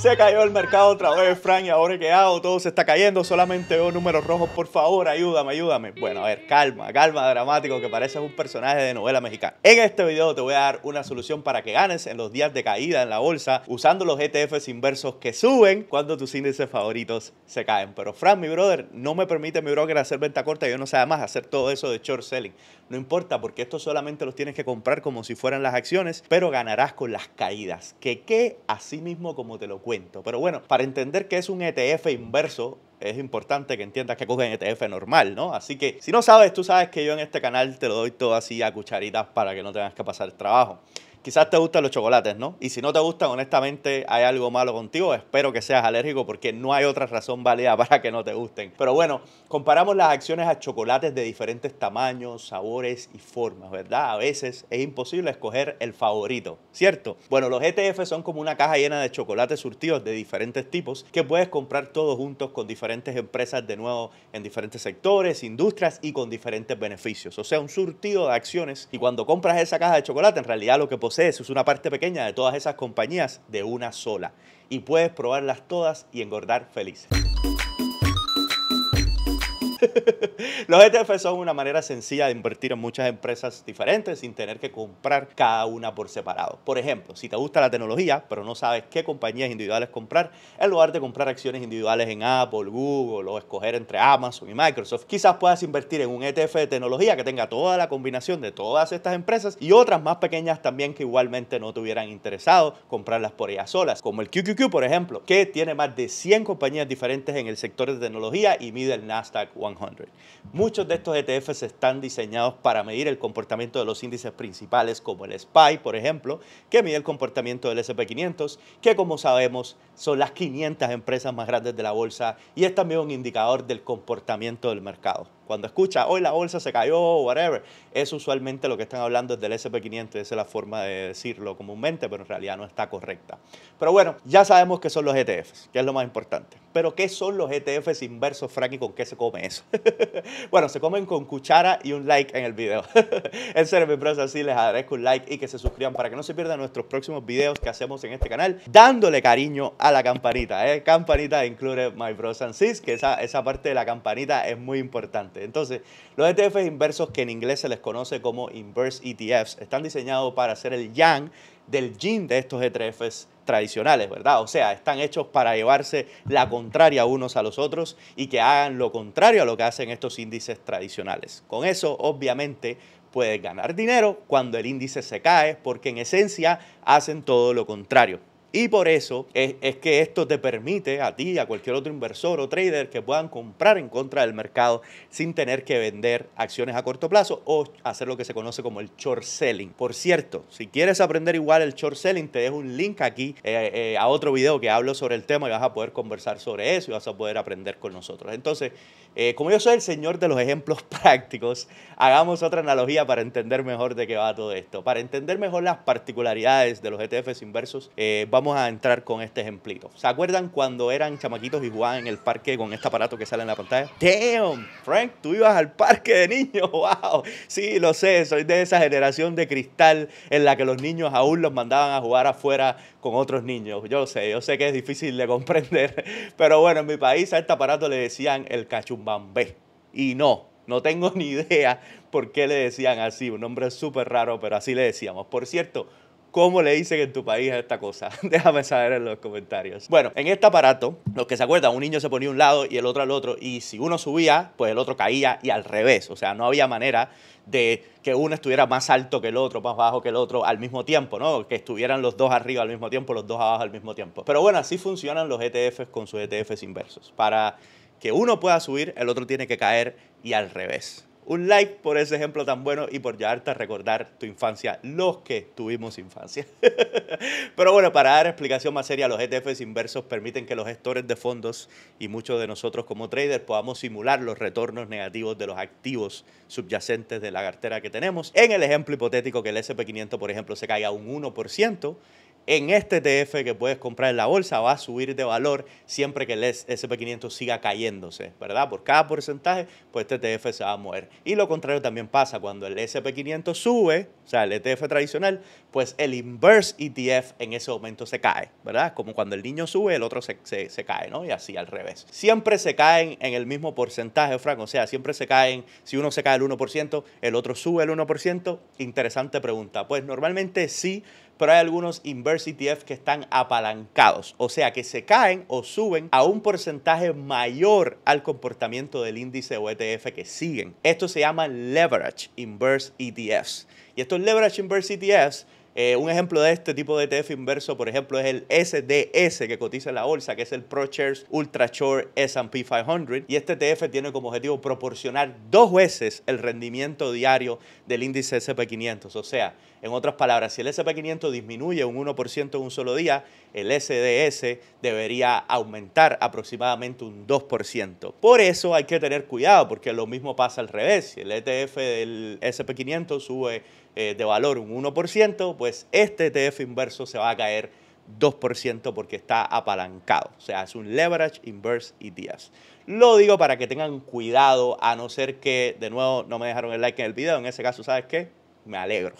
Se cayó el mercado otra vez, Frank, y ahora ¿qué hago, todo se está cayendo, solamente veo números rojos, por favor, ayúdame, ayúdame. Bueno, a ver, calma, calma, dramático, que pareces un personaje de novela mexicana. En este video te voy a dar una solución para que ganes en los días de caída en la bolsa, usando los ETFs inversos que suben cuando tus índices favoritos se caen. Pero Frank, mi brother, no me permite mi broker hacer venta corta, yo no sé más hacer todo eso de short selling. No importa, porque esto solamente los tienes que comprar como si fueran las acciones, pero ganarás con las caídas, que qué? así mismo como te lo cuento. Pero bueno, para entender que es un ETF inverso, es importante que entiendas que cogen ETF normal, ¿no? Así que si no sabes, tú sabes que yo en este canal te lo doy todo así a cucharitas para que no tengas que pasar el trabajo. Quizás te gustan los chocolates, ¿no? Y si no te gustan, honestamente, hay algo malo contigo. Espero que seas alérgico porque no hay otra razón válida para que no te gusten. Pero bueno, comparamos las acciones a chocolates de diferentes tamaños, sabores y formas, ¿verdad? A veces es imposible escoger el favorito, ¿cierto? Bueno, los ETF son como una caja llena de chocolates surtidos de diferentes tipos que puedes comprar todos juntos con diferentes empresas de nuevo en diferentes sectores, industrias y con diferentes beneficios. O sea, un surtido de acciones. Y cuando compras esa caja de chocolate, en realidad lo que es una parte pequeña de todas esas compañías de una sola. Y puedes probarlas todas y engordar felices. los ETF son una manera sencilla de invertir en muchas empresas diferentes sin tener que comprar cada una por separado. Por ejemplo, si te gusta la tecnología, pero no sabes qué compañías individuales comprar, en lugar de comprar acciones individuales en Apple, Google o escoger entre Amazon y Microsoft, quizás puedas invertir en un ETF de tecnología que tenga toda la combinación de todas estas empresas y otras más pequeñas también que igualmente no te hubieran interesado comprarlas por ellas solas, como el QQQ, por ejemplo, que tiene más de 100 compañías diferentes en el sector de tecnología y mide el Nasdaq 100. Muchos de estos ETFs están diseñados para medir el comportamiento de los índices principales, como el SPY, por ejemplo, que mide el comportamiento del SP 500, que como sabemos son las 500 empresas más grandes de la bolsa y es también un indicador del comportamiento del mercado cuando escucha, hoy la bolsa se cayó, whatever, es usualmente lo que están hablando es del SP500, esa es la forma de decirlo comúnmente, pero en realidad no está correcta. Pero bueno, ya sabemos qué son los ETFs, que es lo más importante. Pero ¿qué son los ETFs inversos, Frank, y con qué se come eso? bueno, se comen con cuchara y un like en el video. en serio, mi sí, les agradezco un like y que se suscriban para que no se pierdan nuestros próximos videos que hacemos en este canal, dándole cariño a la campanita. ¿eh? Campanita incluye My Bros and Sis, que esa, esa parte de la campanita es muy importante. Entonces, los ETFs inversos que en inglés se les conoce como inverse ETFs están diseñados para hacer el yang del yin de estos ETFs tradicionales, ¿verdad? O sea, están hechos para llevarse la contraria unos a los otros y que hagan lo contrario a lo que hacen estos índices tradicionales. Con eso, obviamente, puedes ganar dinero cuando el índice se cae, porque en esencia hacen todo lo contrario. Y por eso es, que esto te permite a ti, y a cualquier otro inversor o trader que puedan comprar en contra del mercado sin tener que vender acciones a corto plazo o hacer lo que se conoce como el short selling. Por cierto, si quieres aprender igual el short selling, te dejo un link aquí eh, eh, a otro video que hablo sobre el tema y vas a poder conversar sobre eso y vas a poder aprender con nosotros. Entonces, eh, como yo soy el señor de los ejemplos prácticos, hagamos otra analogía para entender mejor de qué va todo esto. Para entender mejor las particularidades de los ETFs inversos, eh, vamos a entrar con este ejemplito. ¿Se acuerdan cuando eran chamaquitos y jugaban en el parque con este aparato que sale en la pantalla? ¡Damn! Frank, tú ibas al parque de niños. ¡Wow! Sí, lo sé, soy de esa generación de cristal en la que los niños aún los mandaban a jugar afuera con otros niños. Yo sé, yo sé que es difícil de comprender, pero bueno, en mi país a este aparato le decían el cachumbo Bambé. Y no, no tengo ni idea por qué le decían así, un nombre súper raro, pero así le decíamos. Por cierto, ¿Cómo le dicen en tu país a esta cosa? Déjame saber en los comentarios. Bueno, en este aparato, los que se acuerdan, un niño se ponía a un lado y el otro al otro, y si uno subía, pues el otro caía y al revés. O sea, no había manera de que uno estuviera más alto que el otro, más bajo que el otro al mismo tiempo, ¿no? Que estuvieran los dos arriba al mismo tiempo, los dos abajo al mismo tiempo. Pero bueno, así funcionan los ETFs con sus ETFs inversos. Para que uno pueda subir, el otro tiene que caer y al revés. Un like por ese ejemplo tan bueno y por llevarte a recordar tu infancia, los que tuvimos infancia. Pero bueno, para dar explicación más seria, los ETFs inversos permiten que los gestores de fondos y muchos de nosotros como traders podamos simular los retornos negativos de los activos subyacentes de la cartera que tenemos. En el ejemplo hipotético que el SP500, por ejemplo, se caiga un 1%, en este ETF que puedes comprar en la bolsa va a subir de valor siempre que el SP500 siga cayéndose, ¿verdad? Por cada porcentaje, pues este ETF se va a mover. Y lo contrario también pasa, cuando el SP500 sube, o sea, el ETF tradicional, pues el inverse ETF en ese momento se cae, ¿verdad? Como cuando el niño sube, el otro se, cae, ¿no? Y así al revés. Siempre se caen en el mismo porcentaje, Frank, o sea, siempre se caen, si uno se cae el 1%, el otro sube el 1%. Interesante pregunta. Pues normalmente sí, pero hay algunos inverse ETF que están apalancados, o sea que se caen o suben a un porcentaje mayor al comportamiento del índice o ETF que siguen. Esto se llama leverage inverse ETFs. Y estos leverage inverse ETFs eh, un ejemplo de este tipo de ETF inverso, por ejemplo, es el SDS que cotiza en la bolsa, que es el ProShares Ultra Short S&P 500. Y este ETF tiene como objetivo proporcionar dos veces el rendimiento diario del índice S&P 500. O sea, en otras palabras, si el S&P 500 disminuye un 1% en un solo día, el SDS debería aumentar aproximadamente un 2%. Por eso hay que tener cuidado, porque lo mismo pasa al revés. Si el ETF del S&P 500 sube eh, de valor un 1%, pues este ETF inverso se va a caer 2% porque está apalancado. O sea, es un leverage inverse Ideas. Lo digo para que tengan cuidado, a no ser que, de nuevo, no me dejaron el like en el video. En ese caso, ¿sabes qué? me alegro.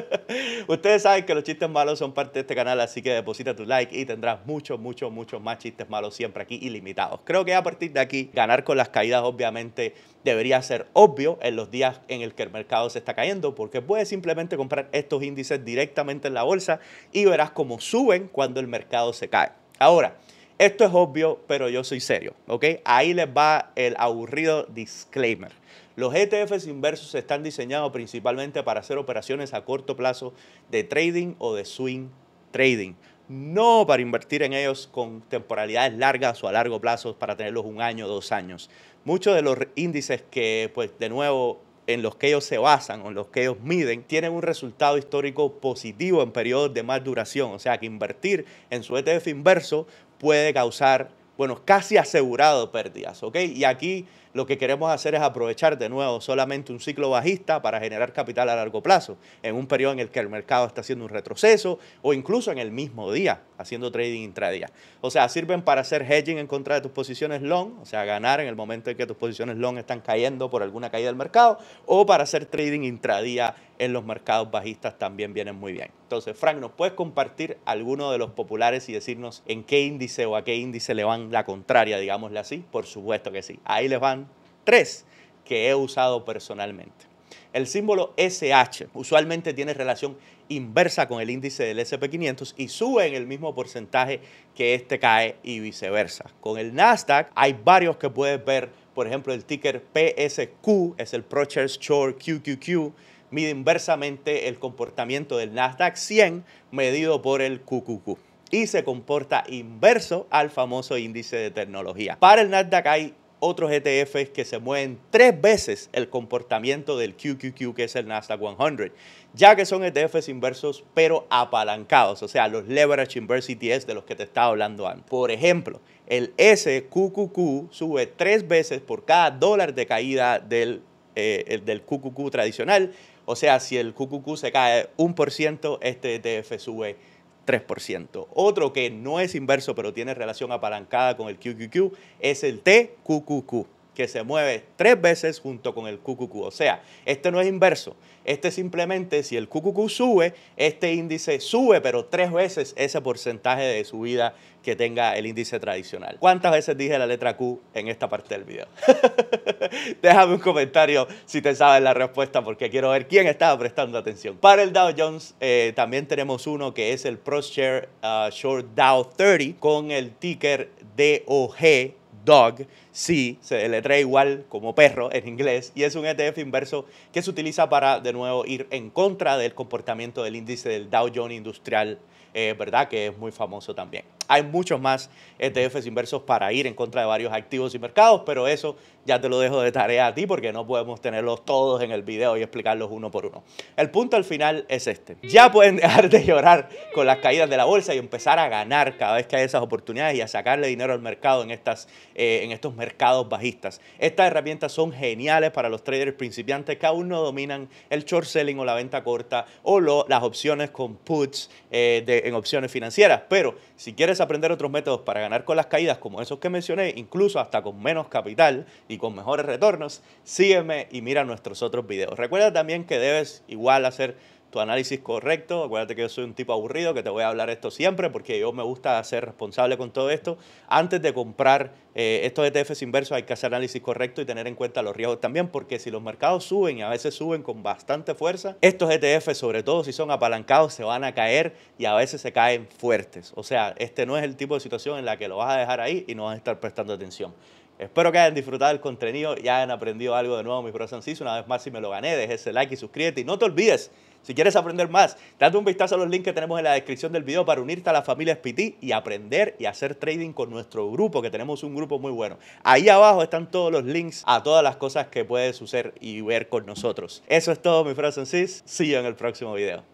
Ustedes saben que los chistes malos son parte de este canal, así que deposita tu like y tendrás muchos, muchos, muchos más chistes malos siempre aquí ilimitados. Creo que a partir de aquí, ganar con las caídas obviamente debería ser obvio en los días en el que el mercado se está cayendo, porque puedes simplemente comprar estos índices directamente en la bolsa y verás cómo suben cuando el mercado se cae. Ahora, esto es obvio, pero yo soy serio, ¿ok? Ahí les va el aburrido disclaimer. Los ETFs inversos están diseñados principalmente para hacer operaciones a corto plazo de trading o de swing trading no para invertir en ellos con temporalidades largas o a largo plazo para tenerlos un año, o dos años. Muchos de los índices que, pues, de nuevo, en los que ellos se basan o en los que ellos miden, tienen un resultado histórico positivo en periodos de más duración. O sea, que invertir en su ETF inverso puede causar, bueno, casi asegurado pérdidas, ¿ok? Y aquí lo que queremos hacer es aprovechar de nuevo solamente un ciclo bajista para generar capital a largo plazo, en un periodo en el que el mercado está haciendo un retroceso o incluso en el mismo día, haciendo trading intradía. O sea, sirven para hacer hedging en contra de tus posiciones long, o sea, ganar en el momento en que tus posiciones long están cayendo por alguna caída del mercado, o para hacer trading intradía en los mercados bajistas también vienen muy bien. Entonces, Frank, ¿nos puedes compartir alguno de los populares y decirnos en qué índice o a qué índice le van la contraria, digámosle así? Por supuesto que sí. Ahí les van tres que he usado personalmente. El símbolo SH usualmente tiene relación inversa con el índice del SP500 y sube en el mismo porcentaje que este cae y viceversa. Con el Nasdaq hay varios que puedes ver, por ejemplo el ticker PSQ es el ProShares Short QQQ, mide inversamente el comportamiento del Nasdaq 100 medido por el QQQ y se comporta inverso al famoso índice de tecnología. Para el Nasdaq hay otros ETFs que se mueven tres veces el comportamiento del QQQ, que es el Nasdaq 100, ya que son ETFs inversos pero apalancados, o sea, los leverage inverse ETFs de los que te estaba hablando antes. Por ejemplo, el SQQQ sube tres veces por cada dólar de caída del, eh, del QQQ tradicional, o sea, si el QQQ se cae un por ciento, este ETF sube 3%. Otro que no es inverso, pero tiene relación apalancada con el QQQ, es el TQQQ que se mueve tres veces junto con el QQQ. O sea, este no es inverso. Este simplemente, si el QQQ sube, este índice sube, pero tres veces ese porcentaje de subida que tenga el índice tradicional. ¿Cuántas veces dije la letra Q en esta parte del video? Déjame un comentario si te sabes la respuesta porque quiero ver quién estaba prestando atención. Para el Dow Jones eh, también tenemos uno que es el ProShare uh, Short Dow 30 con el ticker DOG dog, sí, se deletrea igual como perro en inglés, y es un ETF inverso que se utiliza para, de nuevo, ir en contra del comportamiento del índice del Dow Jones Industrial, eh, ¿verdad? Que es muy famoso también. Hay muchos más ETFs inversos para ir en contra de varios activos y mercados, pero eso ya te lo dejo de tarea a ti porque no podemos tenerlos todos en el video y explicarlos uno por uno. El punto al final es este. Ya pueden dejar de llorar con las caídas de la bolsa y empezar a ganar cada vez que hay esas oportunidades y a sacarle dinero al mercado en, estas, eh, en estos mercados bajistas. Estas herramientas son geniales para los traders principiantes que aún no dominan el short selling o la venta corta o las opciones con puts eh, en opciones financieras. Pero si quieres aprender otros métodos para ganar con las caídas como esos que mencioné, incluso hasta con menos capital y con mejores retornos, sígueme y mira nuestros otros videos. Recuerda también que debes igual hacer tu análisis correcto. Acuérdate que yo soy un tipo aburrido, que te voy a hablar esto siempre, porque yo me gusta ser responsable con todo esto. Antes de comprar eh, estos ETFs inversos hay que hacer análisis correcto y tener en cuenta los riesgos también, porque si los mercados suben y a veces suben con bastante fuerza, estos ETFs, sobre todo si son apalancados, se van a caer y a veces se caen fuertes. O sea, este no es el tipo de situación en la que lo vas a dejar ahí y no vas a estar prestando atención. Espero que hayan disfrutado el contenido y hayan aprendido algo de nuevo, mis sisters. Una vez más, si me lo gané, dejes ese like y suscríbete. Y no te olvides si quieres aprender más, date un vistazo a los links que tenemos en la descripción del video para unirte a la familia SPT y aprender y hacer trading con nuestro grupo, que tenemos un grupo muy bueno. Ahí abajo están todos los links a todas las cosas que puedes hacer y ver con nosotros. Eso es todo, mi frase en See you en el próximo video.